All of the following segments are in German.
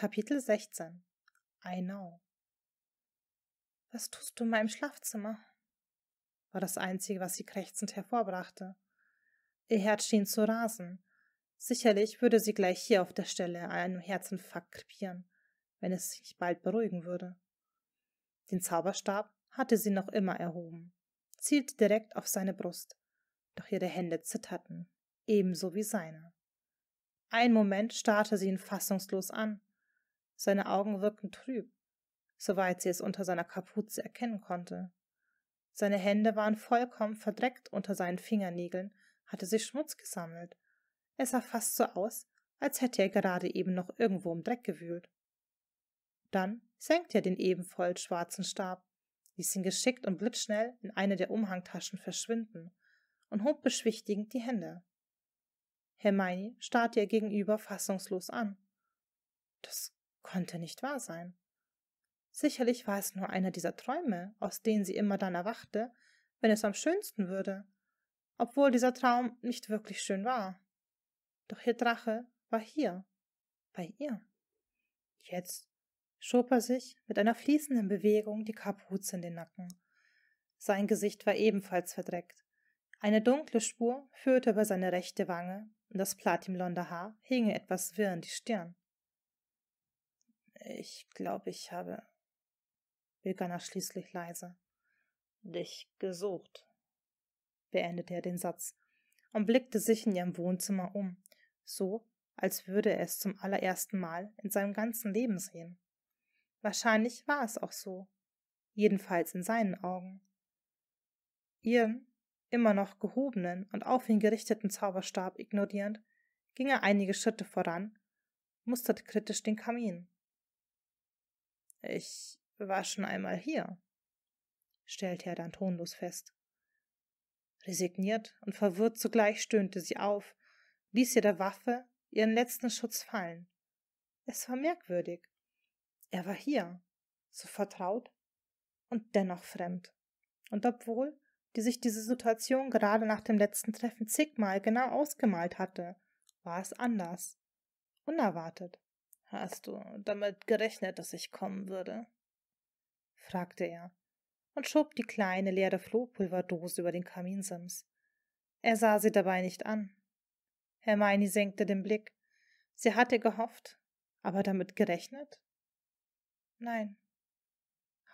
Kapitel 16 I know. Was tust du in meinem Schlafzimmer? war das Einzige, was sie krächzend hervorbrachte. Ihr Herz schien zu rasen. Sicherlich würde sie gleich hier auf der Stelle einem Herzinfarkt krepieren, wenn es sich bald beruhigen würde. Den Zauberstab hatte sie noch immer erhoben, zielte direkt auf seine Brust, doch ihre Hände zitterten, ebenso wie seine. Ein Moment starrte sie ihn fassungslos an, seine Augen wirkten trüb, soweit sie es unter seiner Kapuze erkennen konnte. Seine Hände waren vollkommen verdreckt unter seinen Fingernägeln, hatte sich Schmutz gesammelt. Es sah fast so aus, als hätte er gerade eben noch irgendwo im Dreck gewühlt. Dann senkte er den eben voll schwarzen Stab, ließ ihn geschickt und blitzschnell in eine der Umhangtaschen verschwinden und hob beschwichtigend die Hände. Hermione starrte ihr gegenüber fassungslos an. Das konnte nicht wahr sein. Sicherlich war es nur einer dieser Träume, aus denen sie immer dann erwachte, wenn es am schönsten würde, obwohl dieser Traum nicht wirklich schön war. Doch ihr Drache war hier, bei ihr. Jetzt schob er sich mit einer fließenden Bewegung die Kapuze in den Nacken. Sein Gesicht war ebenfalls verdreckt. Eine dunkle Spur führte über seine rechte Wange und das platinblonde Haar hing etwas wirr in die Stirn. Ich glaube, ich habe, begann er schließlich leise, dich gesucht, beendete er den Satz und blickte sich in ihrem Wohnzimmer um, so als würde er es zum allerersten Mal in seinem ganzen Leben sehen. Wahrscheinlich war es auch so, jedenfalls in seinen Augen. Ihren immer noch gehobenen und auf ihn gerichteten Zauberstab ignorierend, ging er einige Schritte voran, musterte kritisch den Kamin. Ich war schon einmal hier, stellte er dann tonlos fest. Resigniert und verwirrt zugleich stöhnte sie auf, ließ ihr der Waffe ihren letzten Schutz fallen. Es war merkwürdig. Er war hier, so vertraut und dennoch fremd. Und obwohl die sich diese Situation gerade nach dem letzten Treffen zigmal genau ausgemalt hatte, war es anders, unerwartet. Hast du damit gerechnet, dass ich kommen würde? fragte er und schob die kleine leere Flohpulverdose über den Kaminsims. Er sah sie dabei nicht an. Hermione senkte den Blick. Sie hatte gehofft, aber damit gerechnet? Nein,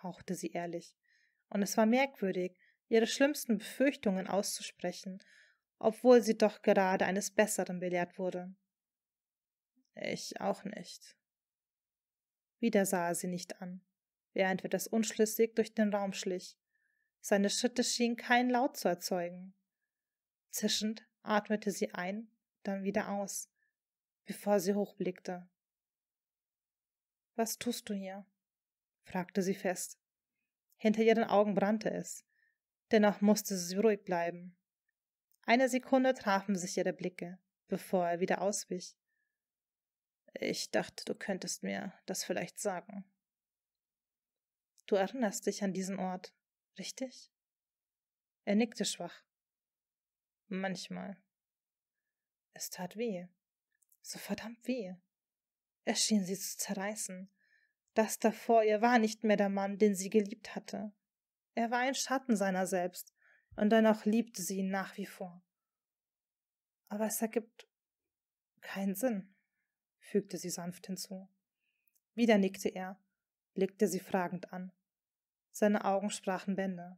hauchte sie ehrlich, und es war merkwürdig, ihre schlimmsten Befürchtungen auszusprechen, obwohl sie doch gerade eines Besseren belehrt wurde. Ich auch nicht. Wieder sah er sie nicht an, während wir das unschlüssig durch den Raum schlich. Seine Schritte schienen keinen Laut zu erzeugen. Zischend atmete sie ein, dann wieder aus, bevor sie hochblickte. Was tust du hier? fragte sie fest. Hinter ihren Augen brannte es. Dennoch musste sie ruhig bleiben. Eine Sekunde trafen sich ihre Blicke, bevor er wieder auswich. Ich dachte, du könntest mir das vielleicht sagen. Du erinnerst dich an diesen Ort, richtig? Er nickte schwach. Manchmal. Es tat weh. So verdammt weh. Er schien sie zu zerreißen. Das davor ihr war nicht mehr der Mann, den sie geliebt hatte. Er war ein Schatten seiner selbst, und dennoch liebte sie ihn nach wie vor. Aber es ergibt keinen Sinn fügte sie sanft hinzu. Wieder nickte er, blickte sie fragend an. Seine Augen sprachen Bände.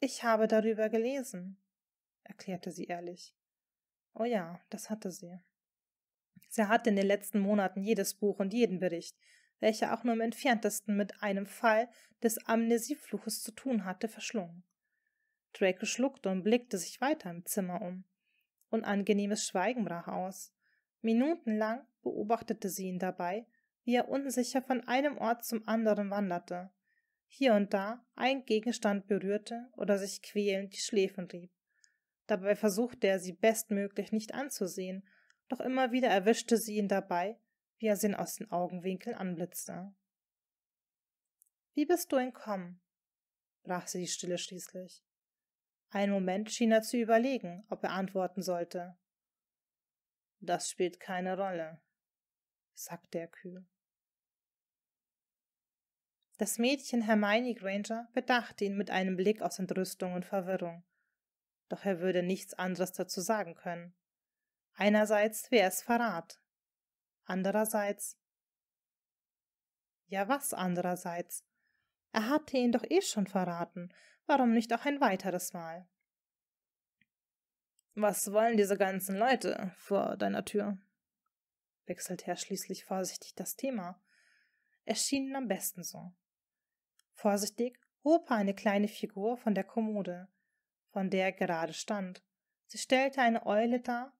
Ich habe darüber gelesen, erklärte sie ehrlich. Oh ja, das hatte sie. Sie hatte in den letzten Monaten jedes Buch und jeden Bericht, welcher auch nur im entferntesten mit einem Fall des Amnesiefluches zu tun hatte, verschlungen. Drake schluckte und blickte sich weiter im Zimmer um. Unangenehmes Schweigen brach aus. Minutenlang beobachtete sie ihn dabei, wie er unsicher von einem Ort zum anderen wanderte, hier und da einen Gegenstand berührte oder sich quälend die Schläfen rieb. Dabei versuchte er sie bestmöglich nicht anzusehen, doch immer wieder erwischte sie ihn dabei, wie er sie aus den Augenwinkeln anblitzte. Wie bist du entkommen? brach sie die Stille schließlich. Ein Moment schien er zu überlegen, ob er antworten sollte. Das spielt keine Rolle, sagte er kühl. Das Mädchen Hermione Granger bedachte ihn mit einem Blick aus Entrüstung und Verwirrung. Doch er würde nichts anderes dazu sagen können. Einerseits wäre es Verrat. Andererseits. Ja, was andererseits? Er hatte ihn doch eh schon verraten. Warum nicht auch ein weiteres Mal? Was wollen diese ganzen Leute vor deiner Tür? wechselte er schließlich vorsichtig das Thema. Es schien ihm am besten so. Vorsichtig hob er eine kleine Figur von der Kommode, von der er gerade stand. Sie stellte eine Eule dar,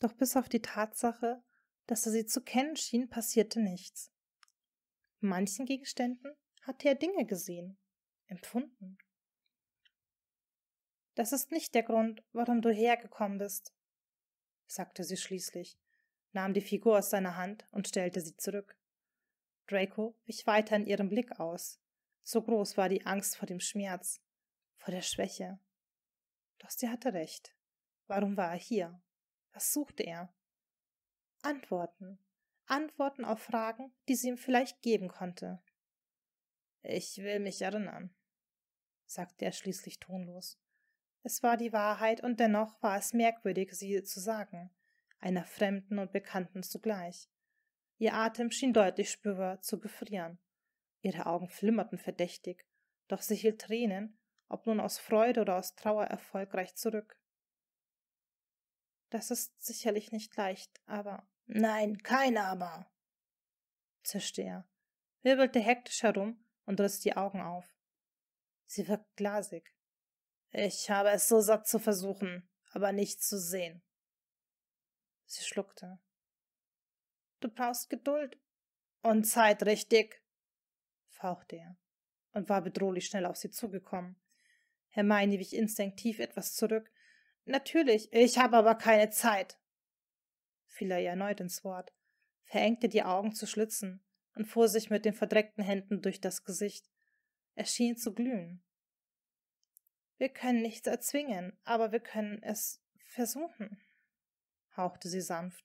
doch bis auf die Tatsache, dass er sie zu kennen schien, passierte nichts. Manchen Gegenständen hatte er Dinge gesehen, empfunden. Das ist nicht der Grund, warum du hergekommen bist, sagte sie schließlich, nahm die Figur aus seiner Hand und stellte sie zurück. Draco wich weiter in ihrem Blick aus. So groß war die Angst vor dem Schmerz, vor der Schwäche. Doch sie hatte recht. Warum war er hier? Was suchte er? Antworten. Antworten auf Fragen, die sie ihm vielleicht geben konnte. Ich will mich erinnern, sagte er schließlich tonlos. Es war die Wahrheit und dennoch war es merkwürdig, sie zu sagen, einer Fremden und Bekannten zugleich. Ihr Atem schien deutlich spürbar zu gefrieren. Ihre Augen flimmerten verdächtig, doch sie hielt Tränen, ob nun aus Freude oder aus Trauer, erfolgreich zurück. Das ist sicherlich nicht leicht, aber. Nein, kein aber! zischte er, wirbelte hektisch herum und riss die Augen auf. Sie wirkt glasig. Ich habe es so satt zu versuchen, aber nicht zu sehen. Sie schluckte. Du brauchst Geduld und Zeit, richtig? fauchte er und war bedrohlich schnell auf sie zugekommen. Hermione wich instinktiv etwas zurück. Natürlich, ich habe aber keine Zeit, fiel er ihr erneut ins Wort, verengte die Augen zu Schlitzen und fuhr sich mit den verdreckten Händen durch das Gesicht. Er schien zu glühen. Wir können nichts erzwingen, aber wir können es versuchen, hauchte sie sanft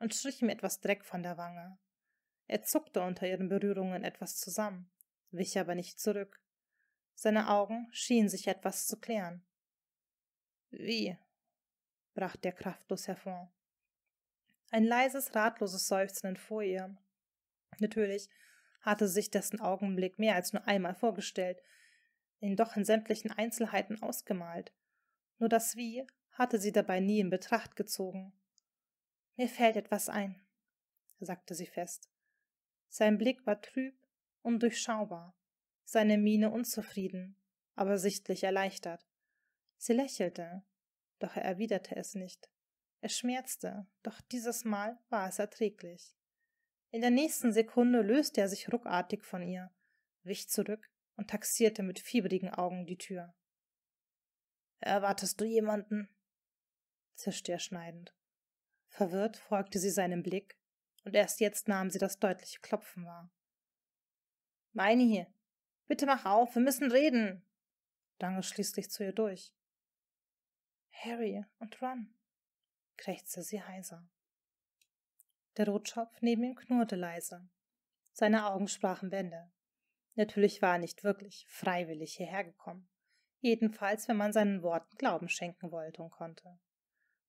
und strich ihm etwas Dreck von der Wange. Er zuckte unter ihren Berührungen etwas zusammen, wich aber nicht zurück. Seine Augen schienen sich etwas zu klären. Wie? brachte er kraftlos hervor. Ein leises, ratloses Seufzen entfuhr ihr, Natürlich hatte sich dessen Augenblick mehr als nur einmal vorgestellt, ihn doch in sämtlichen Einzelheiten ausgemalt. Nur das Wie hatte sie dabei nie in Betracht gezogen. Mir fällt etwas ein, sagte sie fest. Sein Blick war trüb, und durchschaubar, seine Miene unzufrieden, aber sichtlich erleichtert. Sie lächelte, doch er erwiderte es nicht. Es schmerzte, doch dieses Mal war es erträglich. In der nächsten Sekunde löste er sich ruckartig von ihr, wich zurück und taxierte mit fiebrigen Augen die Tür. Erwartest du jemanden? zischte er schneidend. Verwirrt folgte sie seinem Blick, und erst jetzt nahm sie das deutliche Klopfen wahr. Meine hier, bitte mach auf, wir müssen reden, drang es schließlich zu ihr durch. Harry und Ron, krächzte sie heiser. Der Rotschopf neben ihm knurrte leise. Seine Augen sprachen Bände. Natürlich war er nicht wirklich freiwillig hierher gekommen. Jedenfalls, wenn man seinen Worten Glauben schenken wollte und konnte.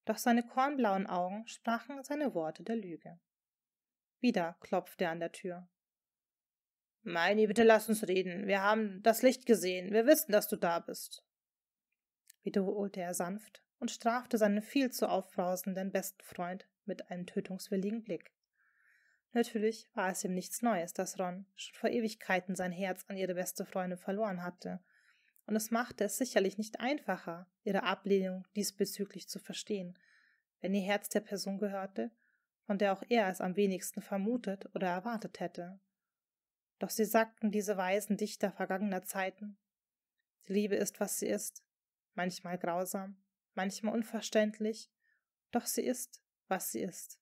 Doch seine kornblauen Augen sprachen seine Worte der Lüge. Wieder klopfte er an der Tür. Meini, bitte lass uns reden. Wir haben das Licht gesehen. Wir wissen, dass du da bist. Wiederholte er sanft und strafte seinen viel zu aufbrausenden besten Freund mit einem tötungswilligen Blick. Natürlich war es ihm nichts Neues, dass Ron schon vor Ewigkeiten sein Herz an ihre beste Freundin verloren hatte, und es machte es sicherlich nicht einfacher, ihre Ablehnung diesbezüglich zu verstehen, wenn ihr Herz der Person gehörte, von der auch er es am wenigsten vermutet oder erwartet hätte. Doch sie sagten diese weisen Dichter vergangener Zeiten, die Liebe ist, was sie ist, manchmal grausam, manchmal unverständlich, doch sie ist, was sie ist.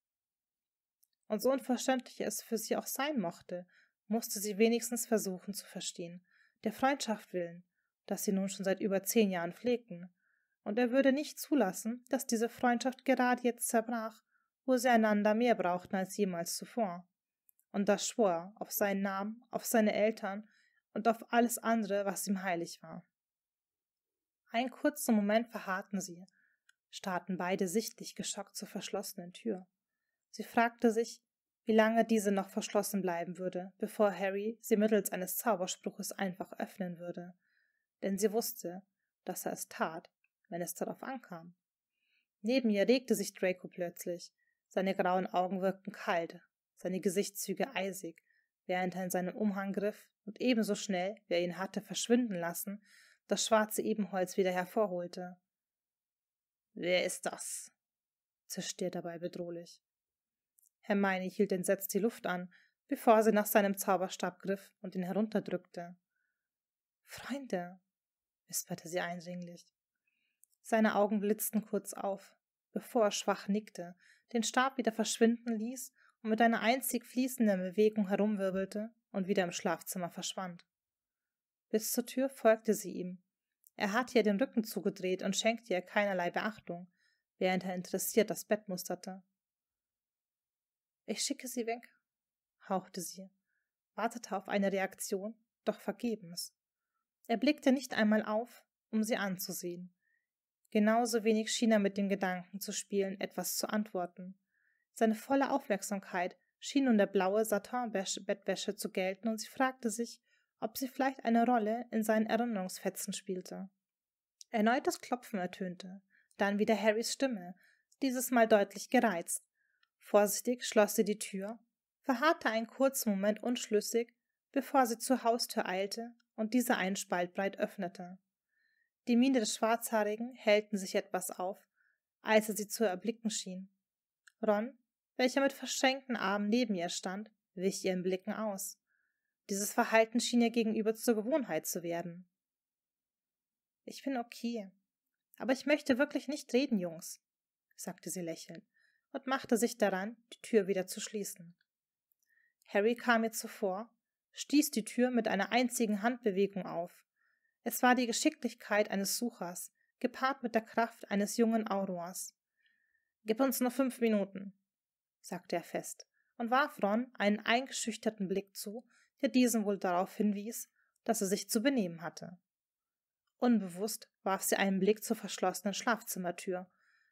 Und so unverständlich es für sie auch sein mochte, musste sie wenigstens versuchen zu verstehen, der Freundschaft willen, dass sie nun schon seit über zehn Jahren pflegten, und er würde nicht zulassen, dass diese Freundschaft gerade jetzt zerbrach, wo sie einander mehr brauchten als jemals zuvor. Und das schwor er auf seinen Namen, auf seine Eltern und auf alles andere, was ihm heilig war. Einen kurzen Moment verharrten sie, starrten beide sichtlich geschockt zur verschlossenen Tür. Sie fragte sich, wie lange diese noch verschlossen bleiben würde, bevor Harry sie mittels eines Zauberspruches einfach öffnen würde. Denn sie wusste, dass er es tat, wenn es darauf ankam. Neben ihr regte sich Draco plötzlich. Seine grauen Augen wirkten kalt, seine Gesichtszüge eisig, während er in seinen Umhang griff und ebenso schnell, wie er ihn hatte verschwinden lassen, das schwarze Ebenholz wieder hervorholte. Wer ist das? zischte er dabei bedrohlich. Hermione hielt entsetzt die Luft an, bevor sie nach seinem Zauberstab griff und ihn herunterdrückte. Freunde, wisperte sie eindringlich. Seine Augen blitzten kurz auf, bevor er schwach nickte, den Stab wieder verschwinden ließ und mit einer einzig fließenden Bewegung herumwirbelte und wieder im Schlafzimmer verschwand. Bis zur Tür folgte sie ihm, er hat ihr den Rücken zugedreht und schenkte ihr keinerlei Beachtung, während er interessiert das Bett musterte. Ich schicke sie weg, hauchte sie, wartete auf eine Reaktion, doch vergebens. Er blickte nicht einmal auf, um sie anzusehen. Genauso wenig schien er mit dem Gedanken zu spielen, etwas zu antworten. Seine volle Aufmerksamkeit schien nun der blaue Satinbettwäsche zu gelten, und sie fragte sich, ob sie vielleicht eine Rolle in seinen Erinnerungsfetzen spielte. Erneut das Klopfen ertönte, dann wieder Harrys Stimme, dieses Mal deutlich gereizt. Vorsichtig schloss sie die Tür, verharrte einen kurzen Moment unschlüssig, bevor sie zur Haustür eilte und diese einen Spalt breit öffnete. Die Miene des Schwarzhaarigen hellten sich etwas auf, als er sie zu erblicken schien. Ron, welcher mit verschränkten Armen neben ihr stand, wich ihren Blicken aus. Dieses Verhalten schien ihr gegenüber zur Gewohnheit zu werden. Ich bin okay. Aber ich möchte wirklich nicht reden, Jungs, sagte sie lächelnd und machte sich daran, die Tür wieder zu schließen. Harry kam ihr zuvor, stieß die Tür mit einer einzigen Handbewegung auf. Es war die Geschicklichkeit eines Suchers, gepaart mit der Kraft eines jungen Aurors. Gib uns nur fünf Minuten, sagte er fest und warf Ron einen eingeschüchterten Blick zu, der diesen wohl darauf hinwies, dass er sich zu benehmen hatte. Unbewusst warf sie einen Blick zur verschlossenen Schlafzimmertür,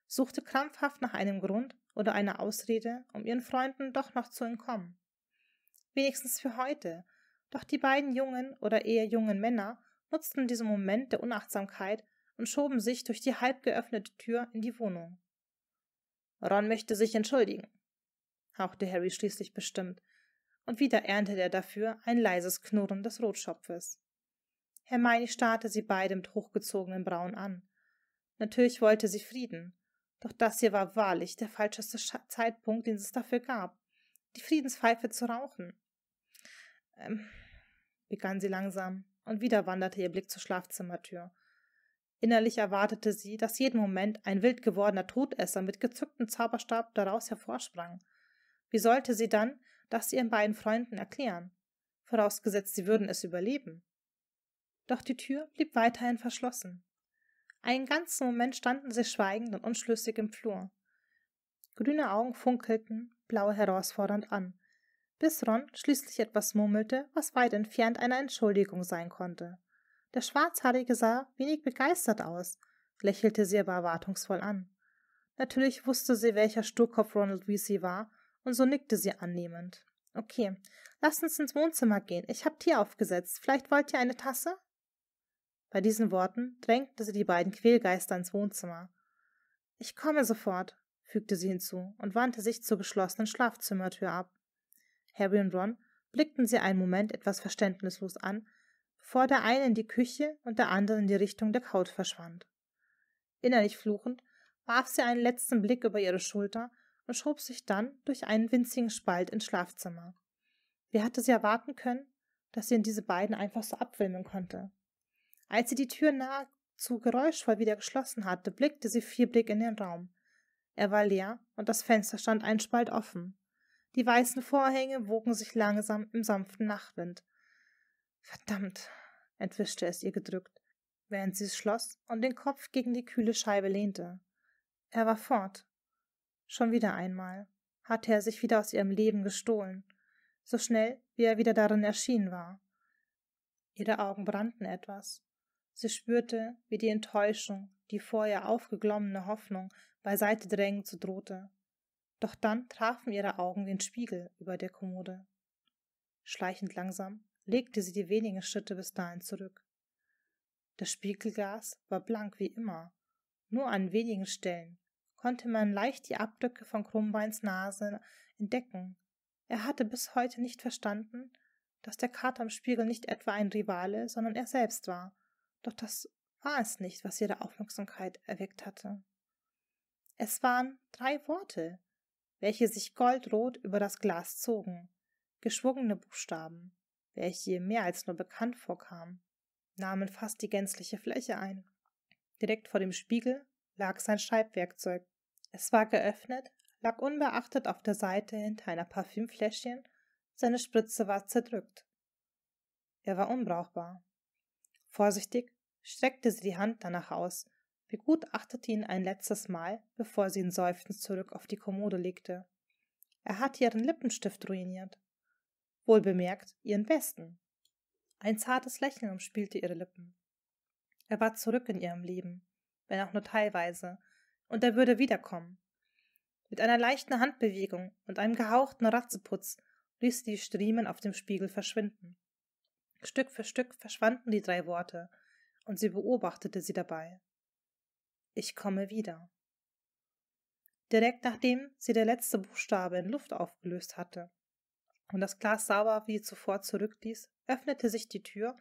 suchte krampfhaft nach einem Grund oder einer Ausrede, um ihren Freunden doch noch zu entkommen. Wenigstens für heute, doch die beiden jungen oder eher jungen Männer nutzten diesen Moment der Unachtsamkeit und schoben sich durch die halb geöffnete Tür in die Wohnung. Ron möchte sich entschuldigen, hauchte Harry schließlich bestimmt, und wieder erntete er dafür ein leises Knurren des Rotschopfes. Hermione starrte sie beide mit hochgezogenen Brauen an. Natürlich wollte sie Frieden, doch das hier war wahrlich der falscheste Scha Zeitpunkt, den es dafür gab, die Friedenspfeife zu rauchen. Ähm, begann sie langsam, und wieder wanderte ihr Blick zur Schlafzimmertür. Innerlich erwartete sie, dass jeden Moment ein wild gewordener Todesser mit gezücktem Zauberstab daraus hervorsprang. Wie sollte sie dann, das sie ihren beiden Freunden erklären, vorausgesetzt sie würden es überleben. Doch die Tür blieb weiterhin verschlossen. Einen ganzen Moment standen sie schweigend und unschlüssig im Flur. Grüne Augen funkelten, blaue herausfordernd an, bis Ron schließlich etwas murmelte, was weit entfernt einer Entschuldigung sein konnte. Der Schwarzhaarige sah wenig begeistert aus, lächelte sie aber erwartungsvoll an. Natürlich wusste sie, welcher Sturkopf Ronald Weasley war und so nickte sie annehmend. Okay, lasst uns ins Wohnzimmer gehen. Ich hab Tee aufgesetzt. Vielleicht wollt ihr eine Tasse? Bei diesen Worten drängte sie die beiden Quälgeister ins Wohnzimmer. Ich komme sofort, fügte sie hinzu und wandte sich zur geschlossenen Schlafzimmertür ab. Harry und Ron blickten sie einen Moment etwas verständnislos an, bevor der eine in die Küche und der andere in die Richtung der Couch verschwand. Innerlich fluchend warf sie einen letzten Blick über ihre Schulter und schob sich dann durch einen winzigen Spalt ins Schlafzimmer. Wer hatte sie erwarten können, dass sie in diese beiden einfach so abwimmeln konnte? Als sie die Tür nahezu geräuschvoll wieder geschlossen hatte, blickte sie vier Blick in den Raum. Er war leer und das Fenster stand einen Spalt offen. Die weißen Vorhänge wogen sich langsam im sanften Nachtwind. Verdammt, entwischte es ihr gedrückt, während sie es schloss und den Kopf gegen die kühle Scheibe lehnte. Er war fort, Schon wieder einmal hatte er sich wieder aus ihrem Leben gestohlen, so schnell, wie er wieder darin erschienen war. Ihre Augen brannten etwas. Sie spürte, wie die Enttäuschung, die vorher aufgeglommene Hoffnung beiseite drängen zu drohte. Doch dann trafen ihre Augen den Spiegel über der Kommode. Schleichend langsam legte sie die wenigen Schritte bis dahin zurück. Das Spiegelglas war blank wie immer. Nur an wenigen Stellen konnte man leicht die Abdrücke von Krummbeins Nase entdecken. Er hatte bis heute nicht verstanden, dass der Kater am Spiegel nicht etwa ein Rivale, sondern er selbst war. Doch das war es nicht, was ihre Aufmerksamkeit erweckt hatte. Es waren drei Worte, welche sich goldrot über das Glas zogen, geschwungene Buchstaben, welche mehr als nur bekannt vorkamen, nahmen fast die gänzliche Fläche ein. Direkt vor dem Spiegel lag sein Schreibwerkzeug. Es war geöffnet, lag unbeachtet auf der Seite hinter einer Parfümfläschchen, seine Spritze war zerdrückt. Er war unbrauchbar. Vorsichtig streckte sie die Hand danach aus, begutachtete ihn ein letztes Mal, bevor sie ihn seufzend zurück auf die Kommode legte. Er hatte ihren Lippenstift ruiniert. Wohl bemerkt, ihren besten. Ein zartes Lächeln umspielte ihre Lippen. Er war zurück in ihrem Leben wenn auch nur teilweise, und er würde wiederkommen. Mit einer leichten Handbewegung und einem gehauchten Ratzeputz ließ sie die Striemen auf dem Spiegel verschwinden. Stück für Stück verschwanden die drei Worte, und sie beobachtete sie dabei. Ich komme wieder. Direkt nachdem sie der letzte Buchstabe in Luft aufgelöst hatte und das Glas sauber wie zuvor zurückließ, öffnete sich die Tür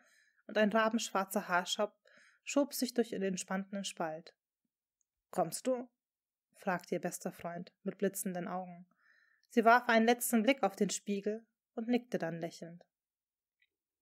und ein rabenschwarzer Haarschopf schob sich durch den entspannten Spalt. Kommst du? fragte ihr bester Freund mit blitzenden Augen. Sie warf einen letzten Blick auf den Spiegel und nickte dann lächelnd.